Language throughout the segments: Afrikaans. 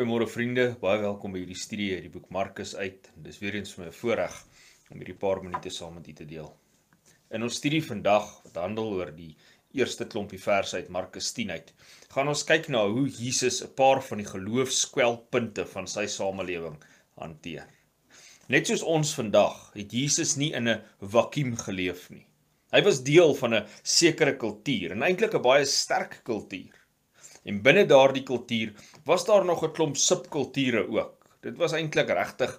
Goeiemôre vriende, baie welkom by hierdie studie uit die boek Markus uit. Dis weer eens my voorreg om hierdie paar minute saam met u te deel. In ons studie vandag wat handel oor die eerste klompie verse uit Markus 10 uit, gaan ons kyk na hoe Jesus 'n paar van die geloofskwelpunte van sy samelewing hanteer. Net soos ons vandag, het Jesus nie in 'n vakuum geleef nie. Hy was deel van 'n sekere kultuur en eintlik 'n baie sterk kultuur. En binne daardie kultuur was daar nog 'n klomp subkulture ook. Dit was eintlik regtig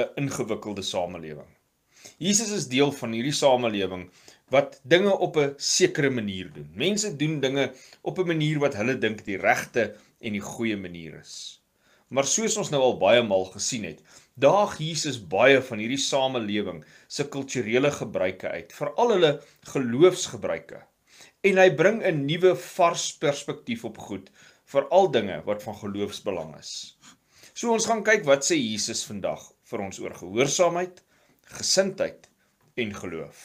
'n ingewikkelde samelewing. Jesus is deel van hierdie samelewing wat dinge op 'n sekere manier doen. Mense doen dinge op 'n manier wat hulle dink die regte en die goeie manier is. Maar soos ons nou al baie maal gesien het, daag Jesus baie van hierdie samelewing se kulturele gebruike uit, veral hulle geloofsgebruike en hy bring 'n nuwe vars perspektief op goed vir al dinge wat van geloofsbelang is. So ons gaan kyk wat sê Jesus vandag vir ons oor gehoorsaamheid, gesindheid en geloof.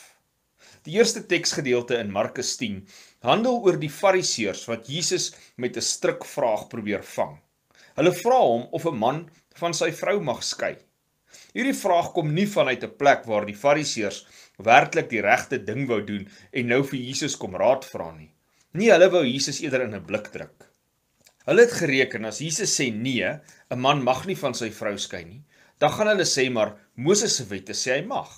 Die eerste teksgedeelte in Markus 10 handel oor die Fariseërs wat Jesus met 'n stryk vraag probeer vang. Hulle vra hom of 'n man van sy vrou mag skei. Hierdie vraag kom nie vanuit 'n plek waar die Fariseërs werklik die regte ding wou doen en nou vir Jesus kom raad vra nie. Nee, hulle wou Jesus eerder in 'n blik druk. Hulle het gereken as Jesus sê nee, 'n man mag nie van sy vrou skei nie, dan gaan hulle sê maar Moses se wette sê hy mag.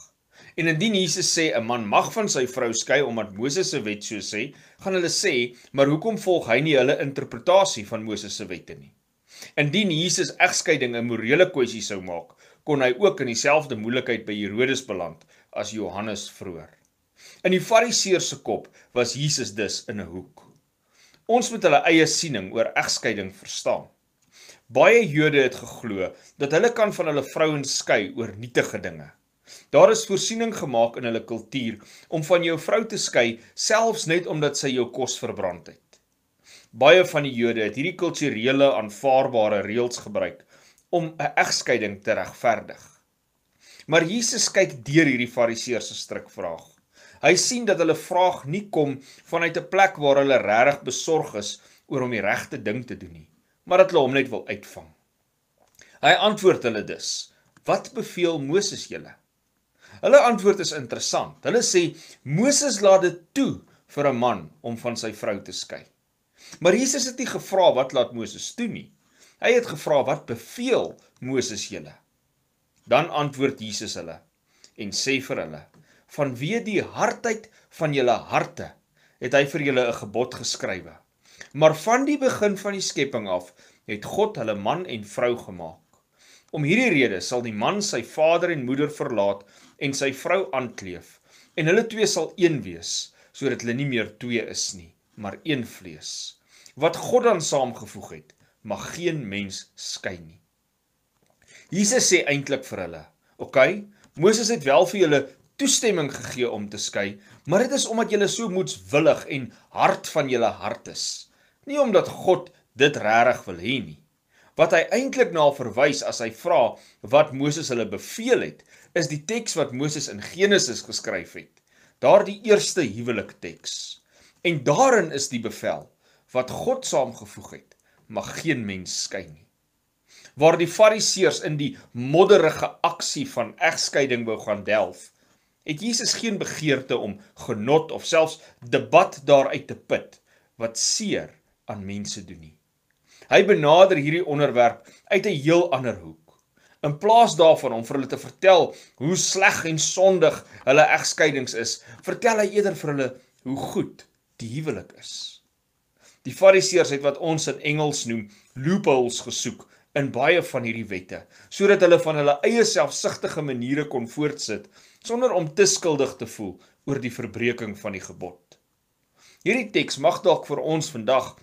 En indien Jesus sê 'n man mag van sy vrou skei omdat Moses se wet so sê, gaan hulle sê, maar hoekom volg hy nie hulle interpretasie van Moses se wette nie? Indien Jesus egskeiding 'n morele kwessie sou maak, kon hy ook in dieselfde moeilikheid by Herodes beland as Johannes vroeër. In die Fariseërs se kop was Jesus dus in 'n hoek. Ons moet hulle eie siening oor egskeiding verstaan. Baie Jode het geglo dat hulle kan van hulle vrouens skei oor nietige dinge. Daar is voorsiening gemaak in hulle kultuur om van jou vrou te skei selfs net omdat sy jou kos verbrand het. Baie van die Jode het hierdie kulturele aanvaarbare reëls gebruik om 'n egskeiding te regverdig. Maar Jesus kyk deur hierdie fariseërs se strikvraag. Hy sien dat hulle vraag nie kom vanuit 'n plek waar hulle regtig besorg is oor om die regte ding te doen nie, maar dat hulle hom net wil uitvang. Hy antwoord hulle dus: "Wat beveel Moses julle?" Hulle antwoord is interessant. Hulle sê Moses laat dit toe vir 'n man om van sy vrou te skei. Maar Jesus het nie gevra wat laat Moses toe nie. Hy het gevra wat beveel Moses julle? Dan antwoord Jesus hulle en sê vir hulle: "Vanwe die hardheid van julle harte het hy vir julle 'n gebod geskrywe. Maar van die begin van die skepping af het God hulle man en vrou gemaak. Om hierdie rede sal die man sy vader en moeder verlaat en sy vrou aankleef en hulle twee sal een wees, sodat hulle nie meer twee is nie, maar een vlees. Wat God dan saamgevoeg het, mag geen mens skei nie." Jesus sê eintlik vir hulle, "Oké, okay, Moses het wel vir julle toestemming gegee om te skei, maar dit is omdat julle so moedswillig en hard van julle hart is, nie omdat God dit regtig wil hê nie." Wat hy eintlik na verwys as hy vra wat Moses hulle beveel het, is die teks wat Moses in Genesis geskryf het, daardie eerste huwelik teks. En daarin is die bevel wat God saamgevoeg het, mag geen mens skei nie waar die fariseërs in die modderige aksie van egskeiding wou gaan delf, het Jesus geen begeerte om genot of selfs debat daaruit te put wat seer aan mense doen nie. Hy benader hierdie onderwerp uit 'n heel ander hoek. In plaas daarvan om vir hulle te vertel hoe sleg en sondig hulle egskeidings is, vertel hy eerder vir hulle hoe goed die huwelik is. Die fariseërs het wat ons in Engels noem loopholes gesoek in baie van hierdie wette sodat hulle van hulle eie selfsugtige maniere kon voortsit sonder om te skuldig te voel oor die verbreeking van die gebod. Hierdie teks mag dalk vir ons vandag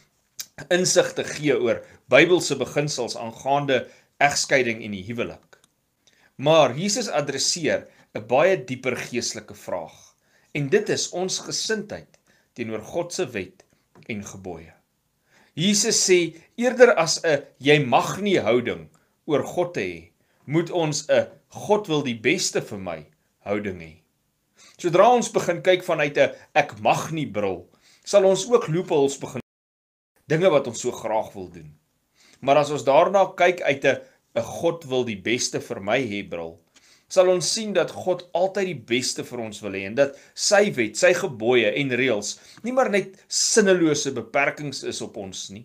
insig te gee oor Bybelse beginsels aangaande egskeiding en die huwelik. Maar Jesus adresseer 'n baie dieper geestelike vraag en dit is ons gesindheid teenoor God se wet en gebooie. Jesus sê eerder as 'n jy mag nie houding oor God hê, moet ons 'n God wil die beste vir my houding hê. Sodra ons begin kyk vanuit 'n ek mag nie bril, sal ons ook loopholes begin dinge wat ons so graag wil doen. Maar as ons daarna kyk uit 'n 'n God wil die beste vir my hê bril, sal ons sien dat God altyd die beste vir ons wil hê en dat sy wet, sy gebooie en reëls nie maar net sinnelose beperkings is op ons nie,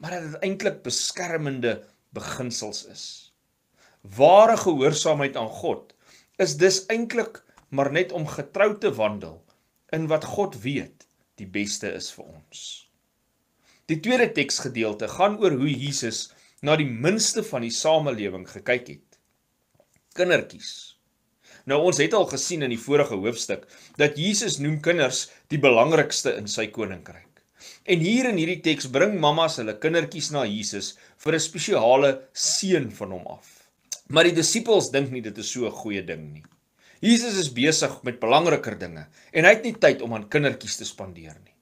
maar dat dit eintlik beskermende beginsels is. Ware gehoorsaamheid aan God is dus eintlik maar net om getrou te wandel in wat God weet die beste is vir ons. Die tweede teksgedeelte gaan oor hoe Jesus na die minste van die samelewing gekyk het kindertjies. Nou ons het al gesien in die vorige hoofstuk dat Jesus noem kinders die belangrikste in sy koninkryk. En hier in hierdie teks bring mammas hulle kindertjies na Jesus vir 'n spesiale seën van hom af. Maar die disippels dink nie dit is so 'n goeie ding nie. Jesus is besig met belangriker dinge en hy het nie tyd om aan kindertjies te spandeer nie.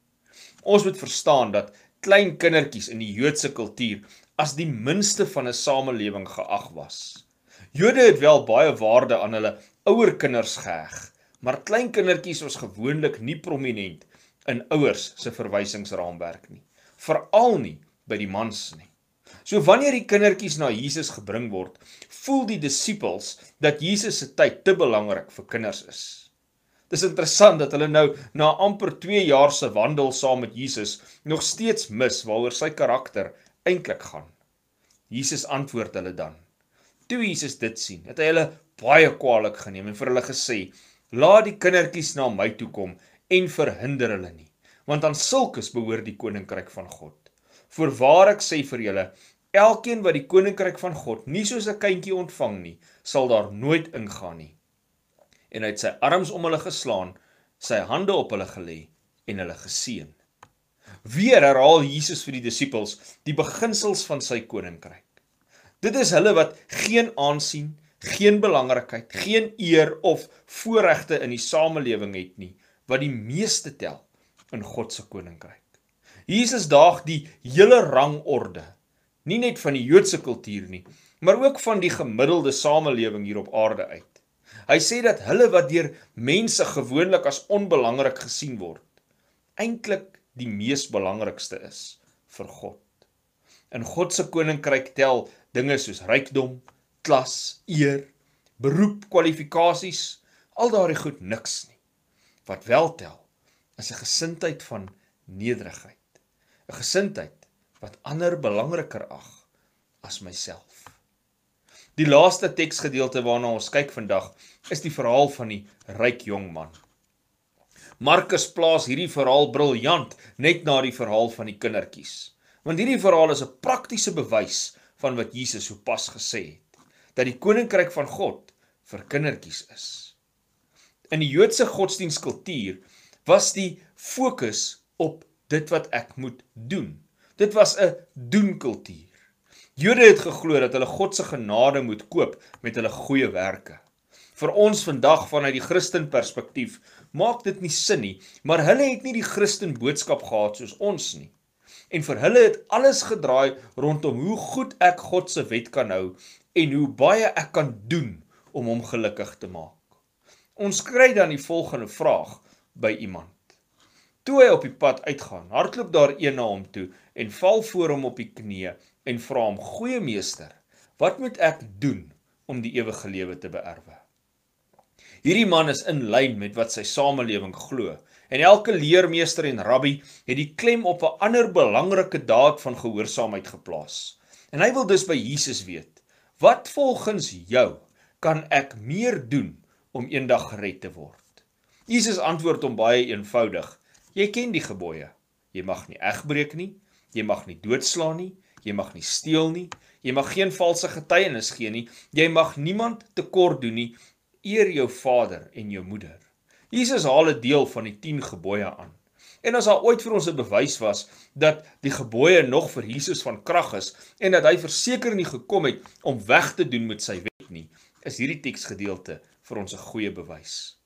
Ons moet verstaan dat klein kindertjies in die Joodse kultuur as die minste van 'n samelewing geag was. Jode het wel baie waarde aan hulle ouer kinders geheg, maar kleinkindertjies was gewoonlik nie prominent in ouers se verwysingsraamwerk nie, veral nie by die mans nie. So wanneer die kindertjies na Jesus gebring word, voel die disippels dat Jesus se tyd te belangrik vir kinders is. Dis interessant dat hulle nou na amper 2 jaar se wandel saam met Jesus nog steeds mis waaroor sy karakter eintlik gaan. Jesus antwoord hulle dan: Toe Jesus dit sien, het hy hulle baie kwaadlik geneem en vir hulle gesê: "Laat die kindertjies na my toe kom en verhinder hulle nie, want aan sulkes behoort die koninkryk van God. Voorwaar ek sê vir julle, elkeen wat die koninkryk van God nie soos 'n kindjie ontvang nie, sal daar nooit ingaan nie." En hy het sy arms om hulle geslaan, sy hande op hulle gelê en hulle geseën. Weer herhaal Jesus vir die disippels die beginsels van sy koninkryk. Dit is hulle wat geen aansien, geen belangrikheid, geen eer of voorregte in die samelewing het nie, wat die meeste tel in God se koninkryk. Jesus daag die hele rangorde, nie net van die Joodse kultuur nie, maar ook van die gemiddelde samelewing hier op aarde uit. Hy sê dat hulle wat deur mense gewoonlik as onbelangrik gesien word, eintlik die mees belangrikste is vir God. In God se koninkryk tel dinge soos rykdom, klas, eer, beroep, kwalifikasies, al daardie goed niks nie. Wat wel tel, is 'n gesindheid van nederigheid. 'n Gesindheid wat ander belangriker ag as myself. Die laaste teksgedeelte waarna ons kyk vandag is die verhaal van die ryk jong man. Markus plaas hierdie verhaal briljant net na die verhaal van die kindertjies. Want hierdie verhaal is 'n praktiese bewys van wat Jesus sopas gesê het, dat die koninkryk van God vir kindertjies is. In die Joodse godsdienstkultuur was die fokus op dit wat ek moet doen. Dit was 'n doenkultuur. Jode het geglo dat hulle God se genade moet koop met hulle goeie werke. Vir ons vandag vanuit die Christen perspektief maak dit nie sin nie, maar hulle het nie die Christen boodskap gehad soos ons nie en vir hulle het alles gedraai rondom hoe goed ek God se wet kan hou en hoe baie ek kan doen om hom gelukkig te maak. Ons kry dan die volgende vraag by iemand. Toe hy op die pad uitgaan, hardloop daar een na hom toe en val voor hom op die knie en vra hom: "Goeie meester, wat moet ek doen om die ewige lewe te beerwe?" Hierdie man is in lyn met wat sy samelewing glo. En elke leermeester en rabbi het die klem op 'n ander belangrike daad van gehoorsaamheid geplaas. En hy wil dus by Jesus weet: "Wat volgens jou kan ek meer doen om eendag gered te word?" Jesus antwoord hom baie eenvoudig: "Jy ken die gebooie. Jy mag nie egbreek nie, jy mag nie doodslaan nie, jy mag nie steel nie, jy mag geen valse getuienis gee nie, jy mag niemand tekort doen nie eer jou vader en jou moeder. Jesus haal 'n deel van die 10 gebooie aan. En as daar ooit vir ons 'n bewys was dat die gebooie nog vir Jesus van krag is en dat hy verseker nie gekom het om weg te doen met sy wet nie, is hierdie teksgedeelte vir ons 'n goeie bewys.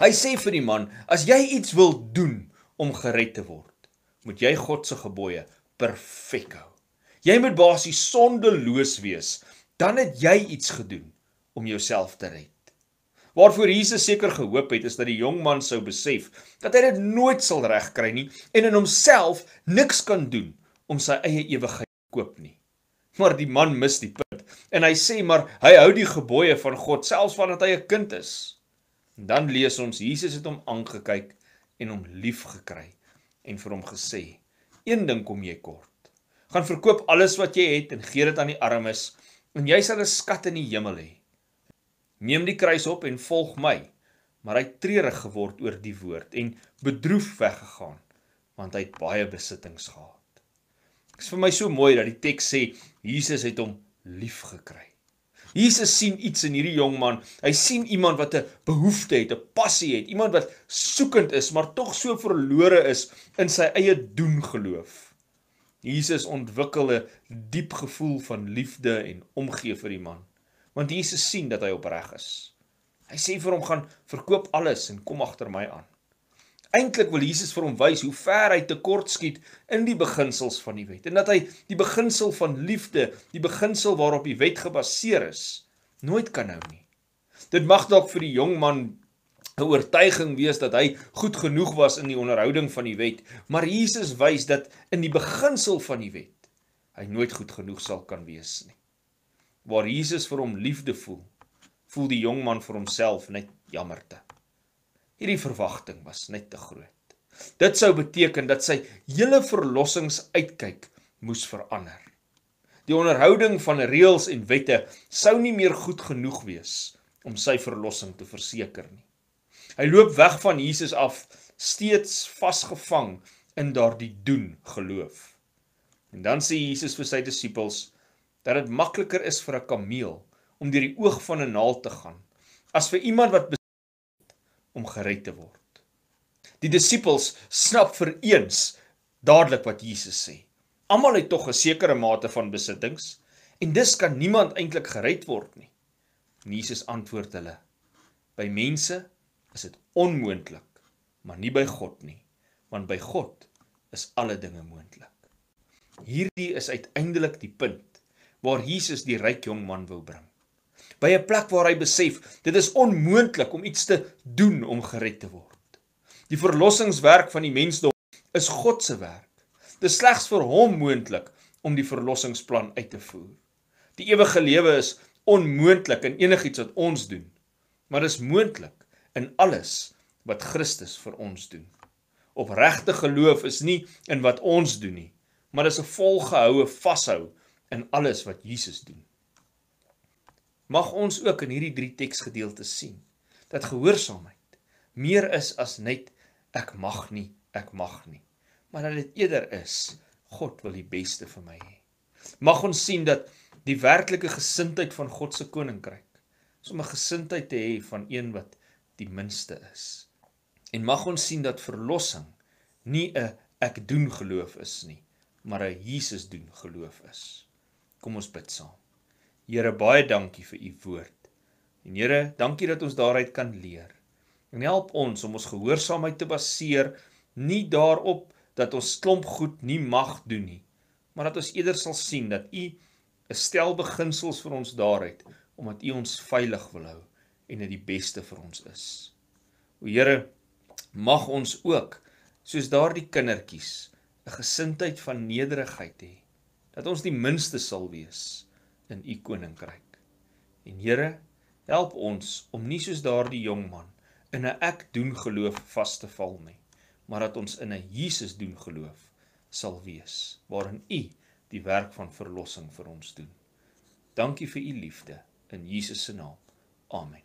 Hy sê vir die man: "As jy iets wil doen om gered te word, moet jy God se gebooie perfek hou. Jy moet basies sondeloos wees, dan het jy iets gedoen om jouself te red. Waarvoor Jesus seker gehoop het is dat die jong man sou besef dat hy dit nooit sal regkry nie en in homself niks kan doen om sy eie ewigheid te koop nie. Maar die man mis die punt en hy sê maar hy hou die gebooie van God selfs vandat hy 'n kind is. En dan lees ons Jesus het hom aangekyk en hom liefgekry en vir hom gesê: "Een ding kom jy kort. Gaan verkoop alles wat jy het en gee dit aan die armes en jy sal 'n skat in die hemel hê." He neem die kruis op en volg my. Maar hy het treurig geword oor die woord en bedroef weggegaan, want hy het baie besittings gehad. Dit is vir my so mooi dat die teks sê Jesus het hom liefgekry. Jesus sien iets in hierdie jong man. Hy sien iemand wat 'n behoefte het, 'n passie het, iemand wat soekend is, maar tog so verlore is in sy eie doen geloof. Jesus ontwikkel 'n diep gevoel van liefde en omgee vir die man want Jesus sien dat hy opreg is. Hy sê vir hom gaan verkoop alles en kom agter my aan. Eintlik wil Jesus vir hom wys hoe ver hy tekortskiet in die beginsels van die wet en dat hy die beginsel van liefde, die beginsel waarop die wet gebaseer is, nooit kan hou nie. Dit mag dalk vir die jong man 'n oortuiging wees dat hy goed genoeg was in die onderhouding van die wet, maar Jesus wys dat in die beginsel van die wet hy nooit goed genoeg sal kan wees nie waar Jesus vir hom liefde voel, voel die jong man vir homself net jammerte. Hierdie verwagting was net te groot. Dit sou beteken dat sy hele verlossingsuitkyk moes verander. Die onderhouding van reëls en wette sou nie meer goed genoeg wees om sy verlossing te verseker nie. Hy loop weg van Jesus af, steeds vasgevang in daardie doen geloof. En dan sê Jesus vir sy disippels: dat dit makliker is vir 'n kameel om deur die oog van 'n naald te gaan as vir iemand wat om gered te word. Die disippels snap vereens dadelik wat Jesus sê. Almal het tog 'n sekere mate van besittings en dus kan niemand eintlik gered word nie. En Jesus antwoord hulle: By mense is dit onmoontlik, maar nie by God nie, want by God is alle dinge moontlik. Hierdie is uiteindelik die punt waar Jesus die ryk jong man wou bring. By 'n plek waar hy besef dit is onmoontlik om iets te doen om gered te word. Die verlossingswerk van die mensdom is God se werk. Dit is slegs vir hom moontlik om die verlossingsplan uit te voer. Die ewige lewe is onmoontlik in enigiets wat ons doen, maar dit is moontlik in alles wat Christus vir ons doen. Opregte geloof is nie in wat ons doen nie, maar dis 'n volgehoue vashou in alles wat Jesus doen. Mag ons ook in hierdie drie teksgedeeltes sien dat gehoorsaamheid meer is as net ek mag nie, ek mag nie, maar dat dit eerder is God wil die beste vir my hê. Mag ons sien dat die werklike gesindheid van God se koninkryk is om 'n gesindheid te hê van een wat die minste is. En mag ons sien dat verlossing nie 'n ek doen geloof is nie, maar 'n Jesus doen geloof is. Kom ons bid saam. Here, baie dankie vir u woord. En Here, dankie dat ons daaruit kan leer. En help ons om ons gehoorsaamheid te baseer nie daarop dat ons klomp goed nie mag doen nie, maar dat ons eerder sal sien dat u 'n stel beginsels vir ons daaruit omdat u ons veilig wil hou en dit die beste vir ons is. O Here, mag ons ook soos daardie kindertjies 'n gesindheid van nederigheid hê dat ons die minste sal wees in u koninkryk. En Here, help ons om nie soos daardie jong man in 'n ek doen geloof vas te val nie, maar dat ons in 'n Jesus doen geloof sal wees waarin u die werk van verlossing vir ons doen. Dankie vir u liefde in Jesus se naam. Amen.